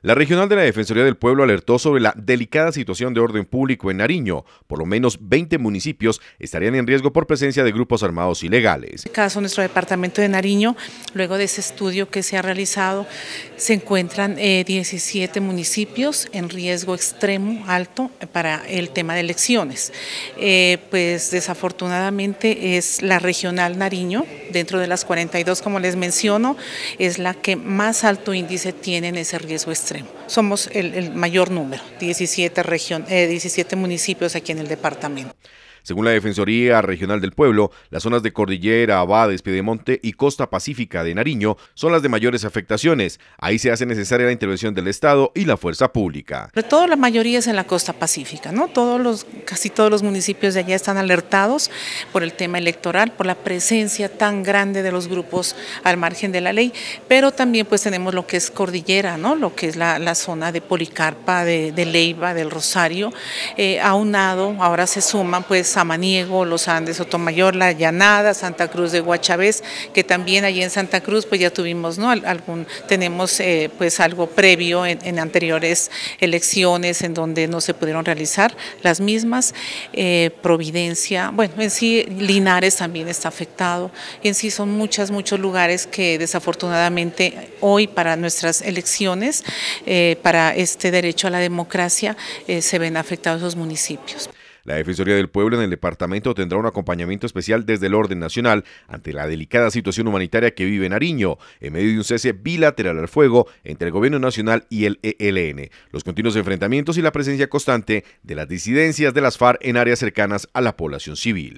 La regional de la Defensoría del Pueblo alertó sobre la delicada situación de orden público en Nariño. Por lo menos 20 municipios estarían en riesgo por presencia de grupos armados ilegales. En el este caso nuestro departamento de Nariño, luego de ese estudio que se ha realizado, se encuentran 17 eh, municipios en riesgo extremo alto para el tema de elecciones. Eh, pues desafortunadamente es la regional Nariño, dentro de las 42 como les menciono, es la que más alto índice tiene en ese riesgo extremo. Somos el, mayor número, 17, región, 17 eh, municipios aquí en el departamento. Según la Defensoría Regional del Pueblo, las zonas de Cordillera, Abades, Piedemonte y Costa Pacífica de Nariño son las de mayores afectaciones. Ahí se hace necesaria la intervención del Estado y la fuerza pública. Sobre todo la mayoría es en la Costa Pacífica, ¿no? Todos los, casi todos los municipios de allá están alertados por el tema electoral, por la presencia tan grande de los grupos al margen de la ley, pero también pues tenemos lo que es Cordillera, ¿no? Lo que es la, zona de Policarpa, de, Leiva, del Rosario, eh, aunado, ahora se suman pues Jamaniego, Los Andes, Otomayor, La Llanada, Santa Cruz de Guachavés, que también allí en Santa Cruz pues ya tuvimos, ¿no? Algún, tenemos eh, pues algo previo en, anteriores elecciones en donde no se pudieron realizar las mismas, eh, Providencia, bueno, en sí Linares también está afectado, en sí son muchos, muchos lugares que desafortunadamente hoy para nuestras elecciones, eh, para este derecho a la democracia, se ven afectados esos municipios. La Defensoría del Pueblo en el departamento tendrá un acompañamiento especial desde el orden nacional ante la delicada situación humanitaria que vive Nariño, en medio de un cese bilateral al fuego entre el gobierno nacional y el ELN, los continuos enfrentamientos y la presencia constante de las disidencias de las FARC en áreas cercanas a la población civil.